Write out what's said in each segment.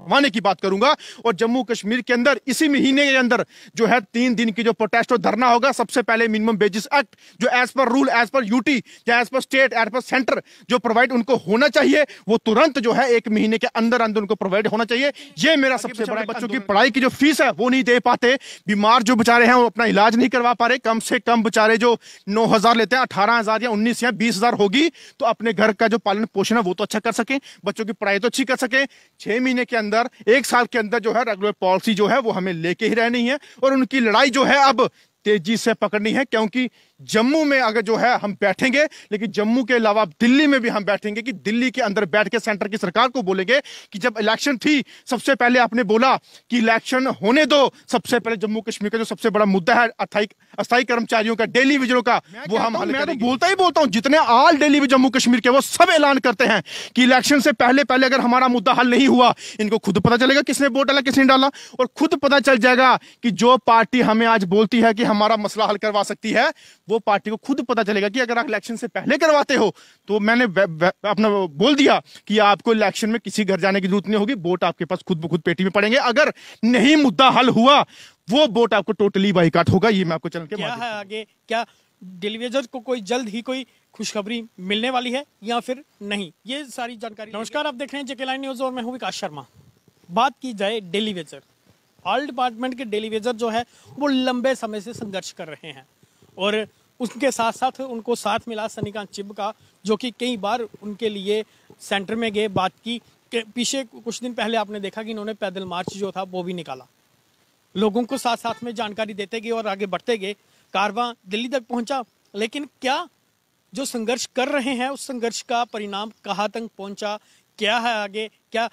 करवाने की बात करूंगा और जम्मू कश्मीर के अंदर इसी महीने के अंदर जो है तीन दिन की जो प्रोटेस्ट और धरना होगा सबसे पहले मिनिमम बेजिस एक्ट जो as per rule as per UT या as per state as per centre जो प्रोवाइड उनको होना चाहिए वो तुरंत जो है एक महीने के अंदर अंदर उनको प्रोवाइड होना चाहिए ये मेरा सबसे बड़ा बच्चों की पढ़ाई की जो फीस है वो नहीं दे पाते बीमार जो बेचारे हैं वो अपना इलाज नहीं करवा पा रहे कम से कम बेचारे जो नौ लेते हैं अठारह या उन्नीस या बीस होगी तो अपने घर का जो पालन पोषण है वो तो अच्छा कर सके बच्चों की पढ़ाई तो अच्छी कर सके छह महीने के अंदर अंदर एक साल के अंदर जो है रेगुलर पॉलिसी जो है वो हमें लेके ही रहनी है और उनकी लड़ाई जो है अब तेजी से पकड़नी है क्योंकि जम्मू में अगर जो है हम बैठेंगे लेकिन जम्मू के अलावा दिल्ली में भी हम बैठेंगे कि दिल्ली के अंदर बैठ के सेंटर की सरकार को बोलेंगे कि जब इलेक्शन थी सबसे पहले आपने बोला कि इलेक्शन होने दो सबसे पहले जम्मू कश्मीर का जो सबसे बड़ा मुद्दा है अस्थायी कर्मचारियों का डेली विजनों का वो हम मैं तो बोलता ही बोलता हूँ जितने ऑल डेली जम्मू कश्मीर के वो सब ऐलान करते हैं कि इलेक्शन से पहले पहले अगर हमारा मुद्दा हल नहीं हुआ इनको खुद पता चलेगा किसने वोट डाला किसने डाला और खुद पता चल जाएगा कि जो पार्टी हमें आज बोलती है कि हमारा मसला हल करवा सकती है वो पार्टी को खुद पता चलेगा कि अगर आप इलेक्शन से पहले करवाते हो तो मैंने अपना बोल दिया कि आपको इलेक्शन में किसी घर जाने की जरूरत नहीं होगी वोट आपके पास खुद ब खुद पेटी में पड़ेंगे अगर नहीं मुद्दा हल हुआ वो वोट आपको टोटली बाईकाट होगा ये मैं आपको चल के क्या है आगे क्या डिलीवेजर को कोई जल्द ही कोई खुशखबरी मिलने वाली है या फिर नहीं ये सारी जानकारी नमस्कार आप देख रहे हैं जेके लाइन न्यूज और मैं हूँ विकास शर्मा बात की जाए डेलीवेजर ऑल डिपार्टमेंट के डेलीवेजर जो है वो लंबे समय से संघर्ष कर रहे हैं और उनके साथ साथ उनको साथ मिला सनीकांत का जो कि कई बार उनके लिए सेंटर में गए बात की पीछे कुछ दिन पहले आपने देखा कि इन्होंने पैदल मार्च जो था वो भी निकाला लोगों को साथ साथ में जानकारी देते गए और आगे बढ़ते गए कारवां दिल्ली तक पहुंचा लेकिन क्या जो संघर्ष कर रहे हैं उस संघर्ष का परिणाम कहाँ तक पहुंचा क्या है आगे क्या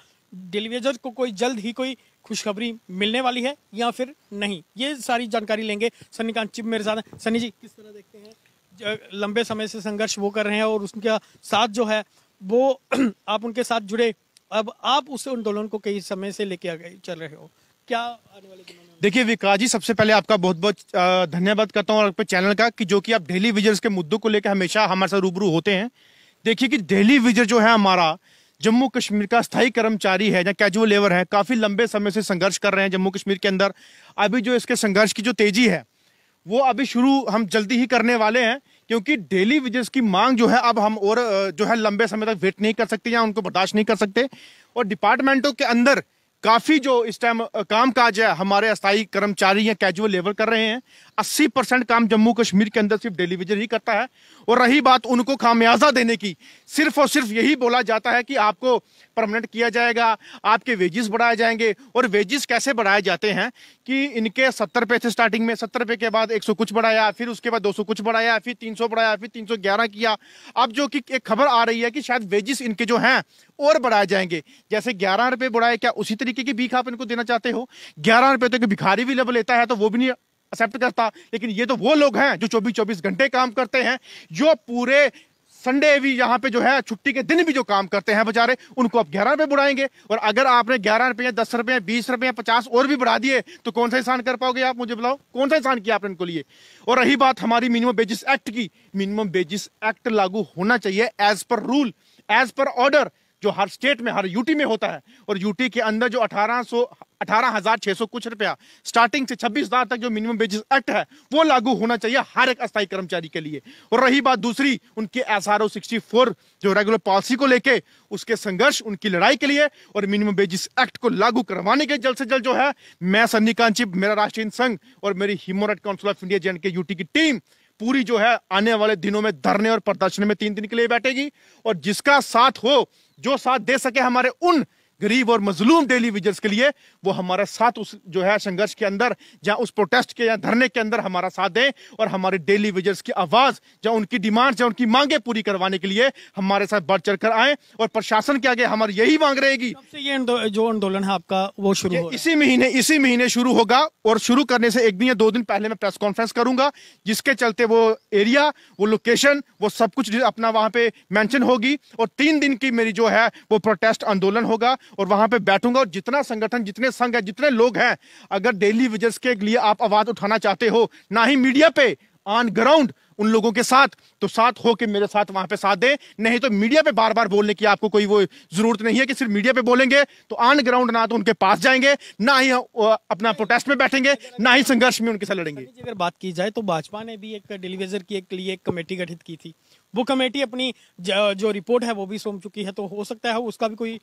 डिलीवेजर को कोई जल्द ही कोई खुशखबरी मिलने वाली है या फिर नहीं ये सारी जानकारी लेंगे सनीकांत चिप मेरे साथ सनी जी किस तरह देखते हैं लंबे समय से संघर्ष वो कर रहे हैं और उसका साथ जो है वो आप उनके साथ जुड़े अब आप उस आंदोलन को कई समय से लेके आगे चल रहे हो क्या आने वाले देखिए विकास जी सबसे पहले आपका बहुत बहुत धन्यवाद करता हूँ आपके चैनल का कि जो कि आप डेली विजर्स के मुद्दों को लेकर हमेशा हमारे साथ रूबरू होते हैं देखिए कि डेली विजर जो है हमारा जम्मू कश्मीर का स्थायी कर्मचारी है या कैजुअल लेबर है काफ़ी लंबे समय से संघर्ष कर रहे हैं जम्मू कश्मीर के अंदर अभी जो इसके संघर्ष की जो तेज़ी है वो अभी शुरू हम जल्दी ही करने वाले हैं क्योंकि डेली वेजेस की मांग जो है अब हम और जो है लंबे समय तक वेट नहीं कर सकते या उनको बर्दाश्त नहीं कर सकते और डिपार्टमेंटों के अंदर काफ़ी जो इस टाइम काम काज है हमारे अस्थायी कर्मचारी या कैजुअल लेबर कर रहे हैं अस्सी परसेंट काम जम्मू कश्मीर के अंदर सिर्फ डेलीविजन ही करता है और रही बात उनको खामियाजा देने की सिर्फ और सिर्फ यही बोला जाता है कि आपको परमानेंट किया जाएगा आपके वेजेस बढ़ाए जाएंगे और वेजेस कैसे बढ़ाए जाते हैं कि इनके सत्तर रुपये थे स्टार्टिंग में सत्तर रुपये के बाद एक सौ कुछ बढ़ाया फिर उसके बाद दो सौ कुछ बढ़ाया फिर तीन सौ बढ़ाया फिर तीन सौ ग्यारह किया अब जो कि एक खबर आ रही है कि शायद वेजेस इनके जो हैं और बढ़ाए जाएंगे जैसे ग्यारह रुपये बढ़ाए क्या उसी तरीके की भीख आप इनको देना चाहते हो ग्यारह रुपये तो एक भिखारी भी लेता है तो वो भी नहीं एक्सेप्ट करता लेकिन ये तो वो लोग हैं जो चौबीस चौबीस घंटे काम करते हैं जो पूरे संडे भी यहाँ पे जो है छुट्टी के दिन भी जो काम करते हैं बेचारे उनको आप ग्यारह रुपये बढ़ाएंगे और अगर आपने ग्यारह रुपये दस रुपये बीस रुपये पचास और भी बढ़ा दिए तो कौन सा इंसान कर पाओगे आप मुझे बताओ कौन सा इंसान किया आपने इनको लिए और रही बात हमारी मिनिमम बेजिस एक्ट की मिनिमम बेजिस एक्ट लागू होना चाहिए एज पर रूल एज पर ऑर्डर जो हर स्टेट में हर यूटी में होता है और यूटी के अंदर जो अठारह सो अठारह हजार छह सौ कुछ रुपया स्टार्टिंग से छब्बीस हजार तक जो मिनिमम वेजेस एक्ट है वो लागू होना चाहिए हर एक अस्थायी कर्मचारी के लिए और रही बात दूसरी उनके S R O sixty four जो रेगुलर पॉलिसी को लेके उसके संघर्ष उनकी लड़ाई के लिए और मिनिमम वेजेस एक्ट को लागू करवाने के जल्द से जल्द जो है मैं सन्नी कांची मेरा राष्ट्रीय संघ और मेरी human council of India J K UT की टीम पूरी जो है आने वाले दिनों में धरने और प्रदर्शन में तीन दिन के लिए बैठेगी और जिसका साथ हो जो साथ दे सके हमारे उन गरीब और मजलूम डेली विजर्स के लिए वो हमारा साथ उस जो है संघर्ष के अंदर जहाँ उस प्रोटेस्ट के या धरने के अंदर हमारा साथ दें और हमारे डेली विजर्स की आवाज़ जहाँ उनकी डिमांड या उनकी मांगे पूरी करवाने के लिए हमारे साथ बढ़ चढ़ कर आए और प्रशासन के आगे हमारी यही मांग रहेगी ये जो आंदोलन है आपका वो शुरू इसी महीने इसी महीने शुरू होगा और शुरू करने से एक दिन या दो दिन पहले मैं प्रेस कॉन्फ्रेंस करूंगा जिसके चलते वो एरिया वो लोकेशन वो सब कुछ अपना वहाँ पे मैंशन होगी और तीन दिन की मेरी जो है वो प्रोटेस्ट आंदोलन होगा और वहां पे बैठूंगा और जितना संगठन जितने संघ है जितने लोग हैं अगर डेली विजर्स के लिए आप आवाज उठाना चाहते हो ना ही मीडिया पे ऑन ग्राउंड उन लोगों के साथ तो साथ हो के मेरे साथ वहां पे साथ दें नहीं तो मीडिया पे बार बार बोलने की आपको कोई वो जरूरत नहीं है कि सिर्फ मीडिया पे बोलेंगे तो ऑन ग्राउंड ना तो उनके पास जाएंगे ना ही अपना प्रोटेस्ट में बैठेंगे ना ही संघर्ष में उनके साथ लड़ेंगे अगर बात की जाए तो भाजपा ने भी एक डिलीवेजर की एक लिए एक कमेटी गठित की थी वो कमेटी अपनी जो रिपोर्ट है वो भी सौंप चुकी है तो हो सकता है उसका भी कोई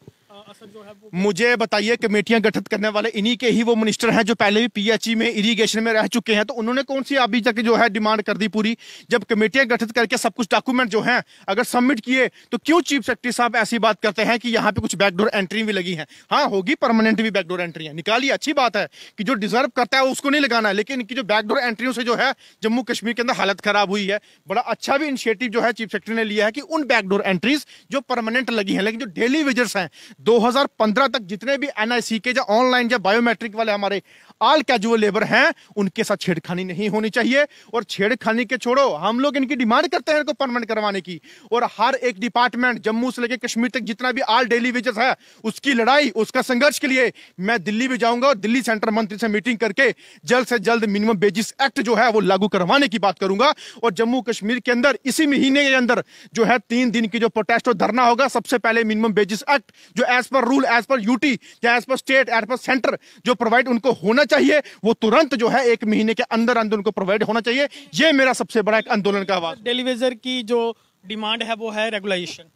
असर जो है वो मुझे बताइए कमेटियां गठित करने वाले इन्हीं के ही वो मिनिस्टर हैं जो पहले भी पीएचई में इरिगेशन में रह चुके हैं तो उन्होंने कौन सी अभी तक जो है डिमांड कर दी पूरी जब कमेटियां गठित करके सब कुछ डॉक्यूमेंट जो है अगर सबमिट किए तो क्यों चीफ सेक्रेटरी साहब ऐसी बात करते हैं कि यहाँ पे कुछ बैकडोर एंट्री भी लगी है हाँ होगी परमानेंट भी बैकडोर एंट्री है निकालिए अच्छी बात है कि जो डिजर्व करता है उसको नहीं लगाना है लेकिन इनकी जो बैकडोर एंट्रियों से जो है जम्मू कश्मीर के अंदर हालत खराब हुई है बड़ा अच्छा भी इनिशिएटिव जो है हरियाणा चीफ सेक्रेटरी ने लिया है कि उन बैकडोर एंट्रीज जो परमानेंट लगी हैं लेकिन जो डेली विजर्स हैं 2015 तक जितने भी एनआईसी के या ऑनलाइन या बायोमेट्रिक वाले हमारे ऑल कैजुअल लेबर हैं उनके साथ छेड़खानी नहीं होनी चाहिए और छेड़खानी के छोड़ो हम लोग इनकी डिमांड करते हैं इनको परमानेंट करवाने की और हर एक डिपार्टमेंट जम्मू से लेकर कश्मीर तक जितना भी ऑल डेली वेजेस है उसकी लड़ाई उसका संघर्ष के लिए मैं दिल्ली भी जाऊंगा और दिल्ली सेंटर मंत्री से मीटिंग करके जल्द से जल्द मिनिमम बेजिस एक्ट जो है वो लागू करवाने की बात करूंगा और जम्मू कश्मीर के अंदर इसी महीने के अंदर जो है तीन दिन की जो प्रोटेस्ट और धरना होगा सबसे पहले मिनिमम बेजिस एक्ट जो as per rule as per UT या as per state as per centre जो प्रोवाइड उनको होना चाहिए वो तुरंत जो है एक महीने के अंदर अंदर उनको प्रोवाइड होना चाहिए ये मेरा सबसे बड़ा एक आंदोलन का आवाज डेलीवेजर की जो डिमांड है वो है रेगुलाइजेशन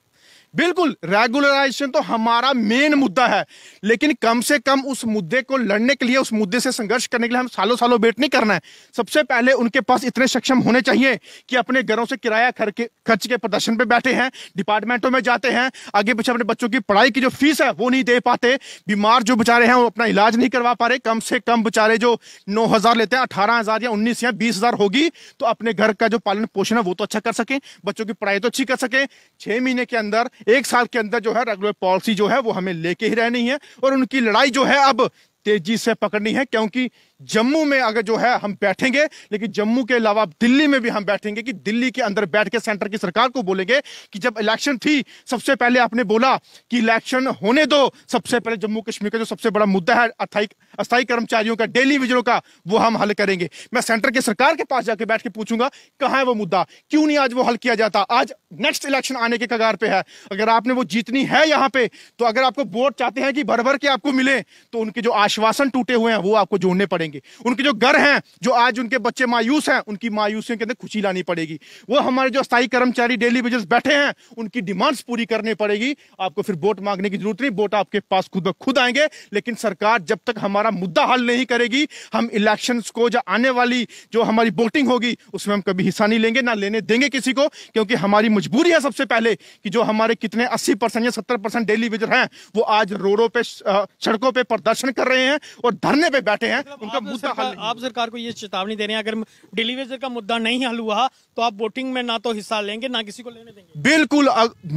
बिल्कुल रेगुलराइजेशन तो हमारा मेन मुद्दा है लेकिन कम से कम उस मुद्दे को लड़ने के लिए उस मुद्दे से संघर्ष करने के लिए हम सालों सालों वेट नहीं करना है सबसे पहले उनके पास इतने सक्षम होने चाहिए कि अपने घरों से किराया खर्च के प्रदर्शन पे बैठे हैं डिपार्टमेंटों में जाते हैं आगे पीछे अपने बच्चों की पढ़ाई की जो फीस है वो नहीं दे पाते बीमार जो बेचारे हैं वो अपना इलाज नहीं करवा पा रहे कम से कम बेचारे जो नौ हजार लेते हैं अठारह हजार या उन्नीस या बीस हजार होगी तो अपने घर का जो पालन पोषण है वो तो अच्छा कर सके बच्चों की पढ़ाई तो अच्छी कर सके छह महीने के अंदर एक साल के अंदर जो है रेगुलर पॉलिसी जो है वो हमें लेके ही रहनी है और उनकी लड़ाई जो है अब तेजी से पकड़नी है क्योंकि जम्मू में अगर जो है हम बैठेंगे लेकिन जम्मू के अलावा दिल्ली में भी हम बैठेंगे कि दिल्ली के अंदर बैठ के सेंटर की सरकार को बोलेंगे कि जब इलेक्शन थी सबसे पहले आपने बोला कि इलेक्शन होने दो सबसे पहले जम्मू कश्मीर का जो सबसे बड़ा मुद्दा है अस्थायी कर्मचारियों का डेली विजरों का वो हम हल करेंगे मैं सेंटर की सरकार के पास जाके बैठ के पूछूंगा कहाँ है वो मुद्दा क्यों नहीं आज वो हल किया जाता आज नेक्स्ट इलेक्शन आने के कगार पे है अगर आपने वो जीतनी है यहाँ पे तो अगर आपको वोट चाहते हैं कि भर भर के आपको मिले तो उनके जो आश्वासन टूटे हुए हैं वो आपको जोड़ने पड़ेंगे जाएंगे उनके जो घर हैं जो आज उनके बच्चे मायूस हैं उनकी मायूसियों के अंदर खुशी लानी पड़ेगी वो हमारे जो स्थायी कर्मचारी डेली वेजेस बैठे हैं उनकी डिमांड्स पूरी करनी पड़ेगी आपको फिर वोट मांगने की जरूरत नहीं वोट आपके पास खुद ब खुद आएंगे लेकिन सरकार जब तक हमारा मुद्दा हल नहीं करेगी हम इलेक्शन को जो आने वाली जो हमारी वोटिंग होगी उसमें हम कभी हिस्सा नहीं लेंगे ना लेने देंगे किसी को क्योंकि हमारी मजबूरी है सबसे पहले कि जो हमारे कितने अस्सी या सत्तर परसेंट डेली वेजर हैं वो आज रोडों पे सड़कों पे प्रदर्शन कर रहे हैं और धरने पे बैठे हैं मतलब उनका का तो मुद्दा हल आप सरकार को ये चेतावनी दे रहे हैं अगर डिलीवेजर का मुद्दा नहीं हल हुआ तो आप वोटिंग में ना तो हिस्सा लेंगे ना किसी को लेने देंगे बिल्कुल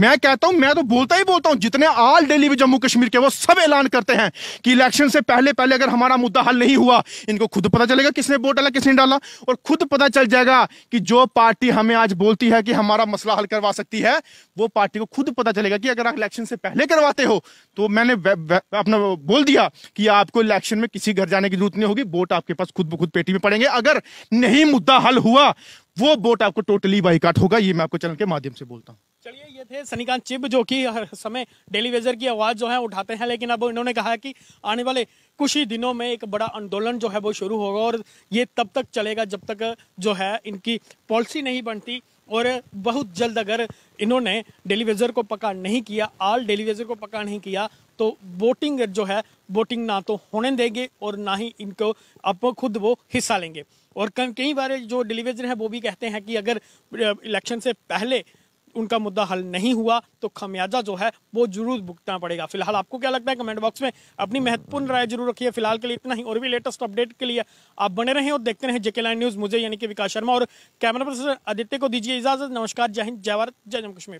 मैं कहता हूं मैं तो बोलता ही बोलता हूं जितने ऑल डेली जम्मू कश्मीर के वो सब ऐलान करते हैं कि इलेक्शन से पहले पहले अगर हमारा मुद्दा हल नहीं हुआ इनको खुद पता चलेगा किसने वोट डाला किसने डाला और खुद पता चल जाएगा कि जो पार्टी हमें आज बोलती है कि हमारा मसला हल करवा सकती है वो पार्टी को खुद पता चलेगा कि अगर आप इलेक्शन से पहले करवाते हो तो मैंने अपना बोल दिया कि आपको इलेक्शन में किसी घर जाने की जरूरत नहीं होगी वोट आपके पास खुद ब खुद पेटी में पड़ेंगे अगर नहीं मुद्दा हल हुआ वो वोट आपको टोटली बाईकाट होगा ये मैं आपको चैनल के माध्यम से बोलता हूँ चलिए ये थे सनीकांत चिब जो कि हर समय डेली वेजर की आवाज़ जो है उठाते हैं लेकिन अब इन्होंने कहा कि आने वाले कुछ ही दिनों में एक बड़ा आंदोलन जो है वो शुरू होगा और ये तब तक चलेगा जब तक जो है इनकी पॉलिसी नहीं बनती और बहुत जल्द अगर इन्होंने डेलीवेजर को पकड़ नहीं किया आल डेलीवेजर को पकड़ नहीं किया तो बोटिंग जो है बोटिंग ना तो होने देंगे और ना ही इनको आप खुद वो हिस्सा लेंगे और कई बार जो डिलीवेजर हैं वो भी कहते हैं कि अगर इलेक्शन से पहले उनका मुद्दा हल नहीं हुआ तो खमियाजा जो है वो जरूर भुगतना पड़ेगा फिलहाल आपको क्या लगता है कमेंट बॉक्स में अपनी महत्वपूर्ण राय जरूर रखिए फिलहाल के लिए इतना ही और भी लेटेस्ट अपडेट के लिए आप बने रहें और देखते रहें जेके लाइन न्यूज मुझे यानी कि विकास शर्मा और कैमरा पर्सन आदित्य को दीजिए इजाजत नमस्कार जय हिंद जय भारत जय जम्मू कश्मीर